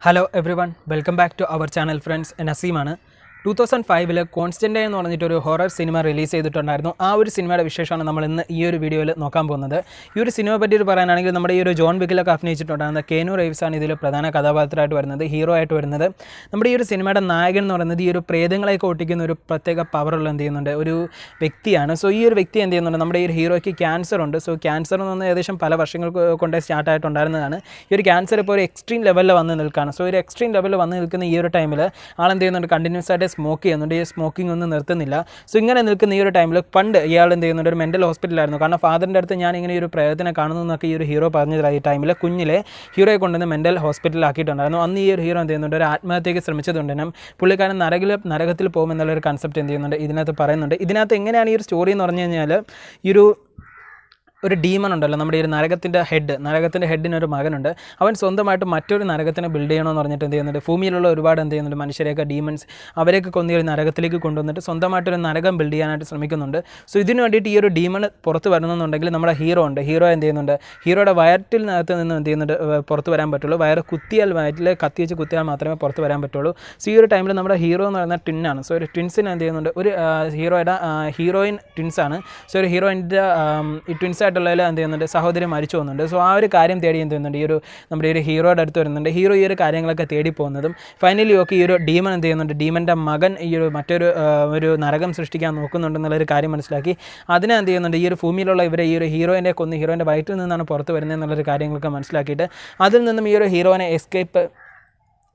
Hello everyone, welcome back to our channel friends. Nasimana. Two thousand ഫൈവിൽ constant എന്ന് പറഞ്ഞിട്ട് ഒരു ഹൊറർ സിനിമ റിലീസ് ചെയ്തിട്ടുണ്ടായിരുന്നു ആ ഒരു സിനിമയുടെ വിശേഷമാണ് നമ്മൾ ഇന്ന് ഈ ഒരു വീഡിയോയിൽ നോക്കാൻ പോകുന്നത് ഈ ഒരു സിനിമയെ പറ്റി പറയാനാണെങ്കിൽ നമ്മുടെ ഈ ഒരു ജോൺ ബിഗിലൊക്കെ അഭിനയിച്ചിട്ടുണ്ടായിരുന്ന കേനു റൈവ്സാണ് ഇതിൽ പ്രധാന കഥാപാത്രമായിട്ട് വരുന്നത് ഹീറോ ആയിട്ട് വരുന്നത് നമ്മുടെ ഈ ഒരു സിനിമയുടെ നായകൻ എന്ന് പറയുന്നത് ഈ ഒരു പ്രേതങ്ങളെയൊക്കെ ഒട്ടിക്കുന്ന ഒരു പ്രത്യേക പവറുള്ള എന്ത് ചെയ്യുന്നുണ്ട് ഒരു വ്യക്തിയാണ് സോ ഈ ഒരു വ്യക്തി എന്ത് ചെയ്യുന്നുണ്ട് നമ്മുടെ ഈ ഒരു ഹീറോയ്ക്ക് ക്യാൻസർ ഉണ്ട് സോ ക്യാൻസർ എന്ന് പറഞ്ഞാൽ ഏകദേശം പല വർഷങ്ങൾ കൊണ്ടേ സ്റ്റാർട്ടായിട്ടുണ്ടായിരുന്നതാണ് ഈ ഒരു ക്യാൻസർ ഇപ്പോൾ ഒരു എക്സ്ട്രീം ലെവലിൽ വന്ന് നിൽക്കുകയാണ് സോ ഒരു എക്സ്ട്രീം ലെവലിൽ വന്ന് നിൽക്കുന്ന ഈ ഒരു ടൈമിൽ എന്ത് ചെയ്യുന്നുണ്ട് കണ്ടിന്യൂസ് ആയിട്ട് സ്മോക്ക് ചെയ്യുന്നുണ്ട് ഈ സ്മോക്കിംഗ് ഒന്നും നിർത്തുന്നില്ല സോ ഇങ്ങനെ നിൽക്കുന്ന ഈ ഒരു ടൈമിൽ പണ്ട് ഇയാൾ എന്ത് ചെയ്യുന്നുണ്ട് ഒരു മെൻ്റൽ ഹോസ്പിറ്റലായിരുന്നു കാരണം ഫാദറിൻ്റെ അടുത്ത് ഞാൻ ഇങ്ങനെ ഒരു പ്രയോജനം കാണുന്നു എന്നൊക്കെ ഈ ഒരു ഹീറോ പറഞ്ഞതിലാ ഈ ടൈമിൽ കുഞ്ഞിലെ ഹീറോയെ കൊണ്ടുവന്ന് മെൻ്റൽ ഹോസ്പിറ്റലാക്കിയിട്ടുണ്ടായിരുന്നു അന്ന് ഈ ഒരു ഹീറോ എന്ത് ചെയ്യുന്നുണ്ട് ഒരു ആത്മഹത്യയ്ക്ക് ശ്രമിച്ചതുകൊണ്ടും പുള്ളിക്കാരൻ നരകിൽ നരകത്തിൽ പോകും കൺസെപ്റ്റ് എന്ത് ചെയ്യുന്നുണ്ട് ഇതിനകത്ത് പറയുന്നുണ്ട് ഇതിനകത്ത് എങ്ങനെയാണ് ഈ ഒരു സ്റ്റോറി എന്ന് പറഞ്ഞു കഴിഞ്ഞാൽ ഈ ഒരു ഒരു ഡീമൺ ഉണ്ടല്ലോ നമ്മുടെ ഈ നരകത്തിൻ്റെ ഹെഡ് നരകത്തിൻ്റെ ഹെഡിനൊരു മകനുണ്ട് അവൻ സ്വന്തമായിട്ട് മറ്റൊരു നരകത്തിനെ ബിൽഡ് ചെയ്യണമെന്ന് പറഞ്ഞിട്ട് എന്ത് ചെയ്യുന്നുണ്ട് ഭൂമിയിലുള്ള ഒരുപാട് എന്ത് ചെയ്യുന്നുണ്ട് മനുഷ്യരെയൊക്കെ ഡീമൺസ് അവരെയൊക്കെ കൊന്നി ഒരു നരകത്തിലേക്ക് കൊണ്ടുവന്നിട്ട് സ്വന്തമായിട്ടൊരു നരകം ബിൽഡ് ചെയ്യാനായിട്ട് ശ്രമിക്കുന്നുണ്ട് സോ ഇതിനു വേണ്ടിയിട്ട് ഈ ഒരു ഡീമൺ പുറത്ത് വരണമെന്നുണ്ടെങ്കിൽ നമ്മുടെ ഹീറോ ഉണ്ട് ഹീറോ എന്ത് ചെയ്യുന്നുണ്ട് ഹീറോയുടെ വയറ്റിനകത്ത് നിന്ന് എന്ത് ചെയ്യുന്നുണ്ട് പുറത്ത് വരാൻ പറ്റുള്ളൂ വയറ് കുത്തിയാൽ വയറ്റിൽ കത്തി വെച്ച് കുത്തിയാൽ മാത്രമേ പുറത്ത് വരാൻ പറ്റുള്ളൂ സോ ഈ ഒരു ടൈമിൽ നമ്മുടെ ഹീറോ എന്ന് പറയുന്ന ട്വിന്നാണ് സോ ഒരു ട്വിൻസിന് എന്ത് ചെയ്യുന്നുണ്ട് ഒരു ഹീറോയുടെ ഹീറോയിൻ ട്വിൻസാണ് സോ ഒരു ഹീറോയിൻ്റെ ഈ ട്വിൻസ് ആയിട്ടുള്ളതിൽ എന്ത് ചെയ്യുന്നുണ്ട് സഹോദരി മരിച്ചു പോകുന്നുണ്ട് സോ ആ ഒരു കാര്യം തേടി എന്ത് ചെയ്യുന്നുണ്ട് ഈ ഒരു നമ്മുടെ ഈ ഒരു ഹീറോയുടെ അടുത്ത് വരുന്നുണ്ട് ഹീറോ ഈ ഒരു കാര്യങ്ങളൊക്കെ തേടി പോകുന്നതും ഫൈനലി ഒക്കെ ഈ ഒരു ഡീമൻ എന്ത് ചെയ്യുന്നുണ്ട് ഡീമൻ്റെ മകൻ ഈ ഒരു മറ്റൊരു ഒരു നരകം സൃഷ്ടിക്കാൻ നോക്കുന്നുണ്ടെന്നുള്ളൊരു കാര്യം മനസ്സിലാക്കി അതിനെ എന്ത് ചെയ്യുന്നുണ്ട് ഈ ഒരു ഭൂമിയിലുള്ള ഇവരെ ഈ ഒരു ഹീറോയിൻ്റെ കൊന്ന് ഹീറോയിൻ്റെ വയറ്റിൽ നിന്നാണ് പുറത്ത് വരുന്നത് എന്നുള്ളൊരു കാര്യങ്ങളൊക്കെ മനസ്സിലാക്കിയിട്ട് അതിൽ നിന്നും ഈ ഒരു ഹീറോനെ എസ്കേപ്പ്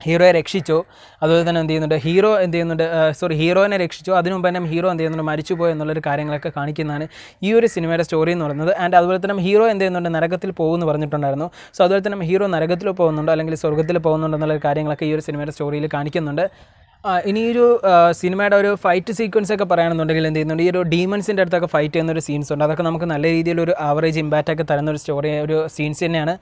ഹീറോയെ രക്ഷിച്ചു അതുപോലെ തന്നെ എന്ത് ചെയ്യുന്നുണ്ട് ഹീറോ എന്ത് ചെയ്യുന്നുണ്ട് സോറി ഹീറോയിനെ രക്ഷിച്ചു അതിനു മുമ്പ് തന്നെ ഹീറോ എന്ത് ചെയ്യുന്നുണ്ട് മരിച്ചു പോയി എന്നുള്ളൊരു കാര്യങ്ങളൊക്കെ കാണിക്കുന്നതാണ് ഈ ഒരു സിനിമയുടെ സ്റ്റോറി എന്ന് പറയുന്നത് ആൻഡ് അതുപോലെ തന്നെ ഹീറോ എന്ത് ചെയ്യുന്നുണ്ട് നരകത്തിൽ പോകുമെന്ന് പറഞ്ഞിട്ടുണ്ടായിരുന്നു സോ അതുപോലെ തന്നെ ഹീറോ നരകത്തിൽ പോകുന്നുണ്ടോ അല്ലെങ്കിൽ സ്വർഗത്തിൽ പോകുന്നുണ്ടോ എന്നുള്ള കാര്യങ്ങളൊക്കെ ഈ ഒരു സിനിമയുടെ സ്റ്റോറിയിൽ കാണിക്കുന്നുണ്ട് ഇനി ഒരു സിനിമയുടെ ഒരു ഫൈറ്റ് സീക്വൻസ് ഒക്കെ പറയുകയാണെന്നുണ്ടെങ്കിൽ എന്ത് ചെയ്യുന്നുണ്ട് ഈ ഒരു ഡീമൻസിൻ്റെ അടുത്തൊക്കെ ഫൈറ്റ് ചെയ്യുന്ന ഒരു സീൻസ് ഉണ്ട് അതൊക്കെ നമുക്ക് നല്ല രീതിയിൽ ഒരു ആവറേജ് ഇമ്പാക്റ്റ് ഒക്കെ തരുന്ന ഒരു സ്റ്റോറി ഒരു സീൻസ് തന്നെയാണ്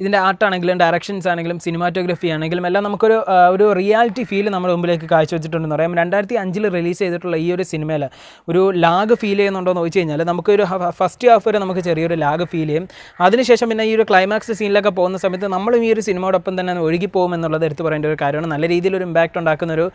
ഇതിൻ്റെ ആർട്ടാണെങ്കിലും ഡയറക്ഷൻസ് ആണെങ്കിലും സിനിമാറ്റോഗ്രഫി ആണെങ്കിലും എല്ലാം നമുക്കൊരു ഒരു റിയാലിറ്റി ഫീൽ നമ്മുടെ മുമ്പിലേക്ക് കാഴ്ചവെച്ചിട്ടുണ്ടെന്ന് പറയാം രണ്ടായിരത്തി അഞ്ചിൽ റിലീസ് ചെയ്തിട്ടുള്ള ഈ ഒരു സിനിമയിൽ ഒരു ലാഗ് ഫീൽ ചെയ്യുന്നുണ്ടോ എന്ന് ചോദിച്ചു കഴിഞ്ഞാൽ നമുക്കൊരു ഫസ്റ്റ് ഹാഫ് വരെ നമുക്ക് ചെറിയൊരു ലാഗ് ഫീൽ ചെയ്യും അതിനുശേഷം പിന്നെ ഈ ഒരു ക്ലൈമാക്സ് സീനിലൊക്കെ പോകുന്ന സമയത്ത് നമ്മളും ഈ ഒരു സിനിമയോടൊപ്പം തന്നെ ഒഴുകിപ്പോകും എന്നുള്ളത് എടുത്ത് പറയേണ്ട ഒരു കാര്യമാണ് നല്ല രീതിയിൽ ഒരു ഇമ്പാക്റ്റ് ഉണ്ടാക്കുന്ന ഒരു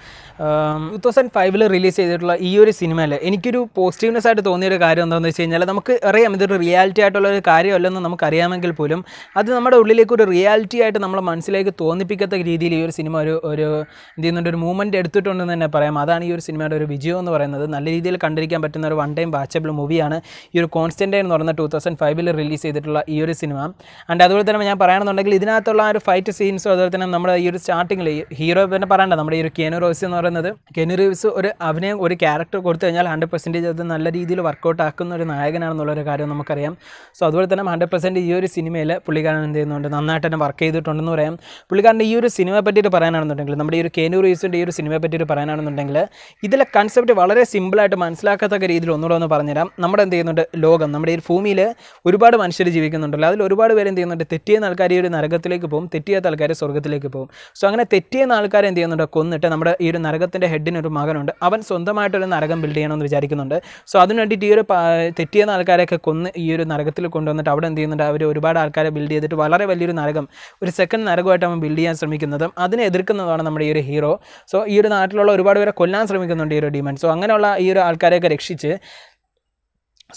ടു തൗസൻഡ് ഫൈവിൽ റിലീസ് ചെയ്തിട്ടുള്ള ഈ ഒരു സിനിമയിൽ എനിക്കൊരു പോസിറ്റീവ്നെസ് ആയിട്ട് തോന്നിയൊരു കാര്യം എന്താണെന്ന് വെച്ച് കഴിഞ്ഞാൽ നമുക്ക് അറിയാം ഇതൊരു റിയാലിറ്റി ആയിട്ടുള്ള ഒരു കാര്യമല്ലെന്ന് നമുക്കറിയാമെങ്കിൽ പോലും അത് നമ്മുടെ ഉള്ളിലേക്ക് ഒരു റിയാലിറ്റി ആയിട്ട് നമ്മളെ മനസ്സിലേക്ക് തോന്നിപ്പിക്കത്തക്ക രീതിയിൽ ഈ ഒരു സിനിമ ഒരു ഒരു എന്ത് ചെയ്യുന്നുണ്ട് ഒരു മൂവ്മെൻറ്റ് എടുത്തിട്ടുണ്ടെന്ന് തന്നെ പറയാം അതാണ് ഈ ഒരു സിനിമയുടെ ഒരു വിജയം എന്ന് പറയുന്നത് നല്ല രീതിയിൽ കണ്ടിരിക്കാൻ പറ്റുന്ന ഒരു വൺ ടൈം വാച്ചബിൾ മൂവിയാണ് ഈ ഒരു കോൺസ്റ്റൻ്റ് എന്ന് പറയുന്ന ടു തൗസൻഡ് ഫൈവിൽ റിലീസ് ചെയ്തിട്ടുള്ള ഈ ഒരു സിനിമ ആൻഡ് അതുപോലെ തന്നെ ഞാൻ പറയുകയാണെന്നുണ്ടെങ്കിൽ ഇതിനകത്തുള്ള ആ ഒരു ഫൈറ്റ് സീൻസ് അതുപോലെ തന്നെ നമ്മുടെ ഈ ഒരു സ്റ്റാർട്ടിങ്ങിൽ ഹീറോ തന്നെ പറയണ്ട നമ്മുടെ ഈ ഒരു കെനു റോസ് എന്ന് പറയുന്നത് കെനു റോസ് ഒരു അഭിനയം ഒരു ക്യാരക്ടർ കൊടുത്തു കഴിഞ്ഞാൽ ഹൺഡ്രഡ് പെർസെൻറ്റേജ് അത് നല്ല രീതിയിൽ വർക്കൗട്ട് ആക്കുന്ന ഒരു നായകനാണെന്നുള്ള ഒരു കാര്യം നമുക്കറിയാം സോ അതുപോലെ തന്നെ ഹൺഡ്രഡ് പെർസെൻറ്റ് ഈ ഒരു സിനിമയിൽ പുള്ളിക്കാരൻ എന്ത് ചെയ്യുന്നു ചെയ്തിട്ടുണ്ട് നന്നായിട്ട് തന്നെ വർക്ക് ചെയ്തിട്ടുണ്ടെന്ന് പറയാം പുള്ളിക്കാരൻ്റെ ഈ ഒരു സിനിമയെ പറ്റിയിട്ട് പറയാനാണെന്നുണ്ടെങ്കിൽ നമ്മുടെ ഈ ഒരു കേനൂർ റീസിൻ്റെ ഈ ഒരു സിനിമയെ പറ്റിയിട്ട് പറയാനാണെന്നുണ്ടെങ്കിൽ ഇതിലെ കൺസെപ്റ്റ് വളരെ സിമ്പിളായിട്ട് മനസ്സിലാക്കത്തക്ക രീതിയിൽ ഒന്നുകൂടെ ഒന്ന് പറഞ്ഞുതരാം നമ്മുടെ എന്ത് ചെയ്യുന്നുണ്ട് ലോകം നമ്മുടെ ഈ ഭൂമിയിൽ ഒരുപാട് മനുഷ്യർ ജീവിക്കുന്നുണ്ടല്ലോ അതിൽ ഒരുപാട് പേര് എന്ത് ചെയ്യുന്നുണ്ട് തെറ്റിയ ആൾക്കാർ ഈ ഒരു നരകത്തിലേക്ക് പോകും തെറ്റിയാത്ത ആൾക്കാർ സ്വർഗ്ഗത്തിലേക്ക് പോകും സോ അങ്ങനെ തെറ്റിയ ആൾക്കാരെ എന്ത് ചെയ്യുന്നുണ്ട് കൊന്നിട്ട് നമ്മുടെ ഈ ഒരു നരകത്തിൻ്റെ ഹെഡിന് ഒരു മകനുണ്ട് അവൻ സ്വന്തമായിട്ടൊരു നരകം ബിൽഡ് ചെയ്യണമെന്ന് വിചാരിക്കുന്നുണ്ട് സോ അതിന് വേണ്ടിയിട്ട് ഈ ഒരു തെറ്റിയെന്ന ആൾക്കാരെയൊക്കെ കൊന്ന് ഈ ഒരു നരകത്തിൽ കൊണ്ടുവന്നിട്ട് അവിടെ എന്ത് ചെയ്യുന്നുണ്ട് അവർ ഒരുപാട് ആൾക്കാരെ ബിൽഡ് ചെയ്തിട്ട് വളരെ വലിയൊരു നരകം ഒരു സെക്കൻഡ് നരകമായിട്ട് അവൻ ബിൽഡ് ചെയ്യാൻ ശ്രമിക്കുന്നത് അതിനെ എതിർക്കുന്നതാണ് നമ്മുടെ ഈ ഒരു ഹീറോ സോ ഈ ഒരു നാട്ടിലുള്ള ഒരുപാട് പേരെ കൊല്ലാൻ ശ്രമിക്കുന്നുണ്ട് ഈ ഒരു ഡിമൻ സോ അങ്ങനെയുള്ള ഈ ഒരു ആൾക്കാരെയൊക്കെ രക്ഷിച്ച്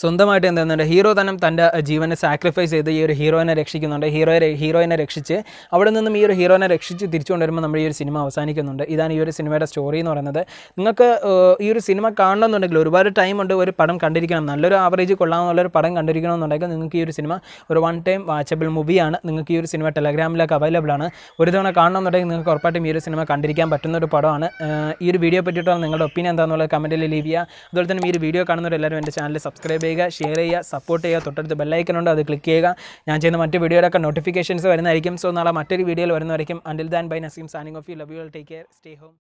സ്വന്തമായിട്ട് എന്താണെന്നുണ്ട് ഹീറോ തന്നെ തൻ്റെ ജീവനെ സാക്രിഫൈസ് ചെയ്ത് ഈ ഒരു ഹീറോയിനെ രക്ഷിക്കുന്നുണ്ട് ഹീറോയെ ഹീറോയിനെ രക്ഷിച്ച് അവിടെ നിന്നും ഈ ഒരു ഹീറോയിനെ രക്ഷിച്ച് തിരിച്ചുകൊണ്ട് വരുമ്പോൾ നമ്മൾ ഈ ഒരു സിനിമ അവസാനിക്കുന്നുണ്ട് ഇതാണ് ഈ ഒരു സിനിമയുടെ സ്റ്റോറി എന്ന് പറയുന്നത് നിങ്ങൾക്ക് ഈ ഒരു സിനിമ കാണണമെന്നുണ്ടെങ്കിൽ ഒരുപാട് ടൈം ഉണ്ട് ഒരു പടം കണ്ടിരിക്കണം നല്ലൊരു ആവറേജ് കൊള്ളാമെന്നുള്ളൊരു പടം കണ്ടിരിക്കണം എന്നുണ്ടെങ്കിൽ നിങ്ങൾക്ക് ഈ ഒരു സിനിമ ഒരു വൺ ടൈം വാച്ചബിൾ മൂവിയാണ് നിങ്ങൾക്ക് ഈ ഒരു സിനിമ ടെലഗ്രാമിലൊക്കെ അവൈലബിൾ ആണ് ഒരു തവണ കാണണമെന്നുണ്ടെങ്കിൽ നിങ്ങൾക്ക് ഉറപ്പായിട്ടും ഈ ഒരു സിനിമ കണ്ടിരിക്കാൻ പറ്റുന്ന ഒരു പടമാണ് ഈ ഒരു വീഡിയോ പറ്റിയിട്ടുള്ള നിങ്ങളുടെ ഒപ്പീനിയൻ എന്താണെന്നുള്ളത് കമൻറ്റിൽ ലീവ് ചെയ്യുക അതുപോലെ തന്നെ ഈ ഒരു വീഡിയോ കാണുന്നവരെല്ലാവരും എൻ്റെ ചാനൽ സബ്സ്ക്രൈബ് സബ്സ്ക്രൈബ് ചെയ്യുക ഷെയർ ചെയ്യുക സപ്പോർട്ട് ചെയ്യുക തൊട്ടടുത്ത് ബെല്ലൈക്കൻ ഉണ്ട് അത് ക്ലിക്ക് ചെയ്യുക ഞാൻ ചെയ്യുന്ന മറ്റ് വീഡിയോയിലൊക്കെ നോട്ടിഫിക്കേഷൻസ് വരുന്നതായിരിക്കും സോ നാളെ മറ്റൊരു വീഡിയോയിൽ വരുന്നതായിരിക്കും until then bye Naseem signing off you love you take care stay home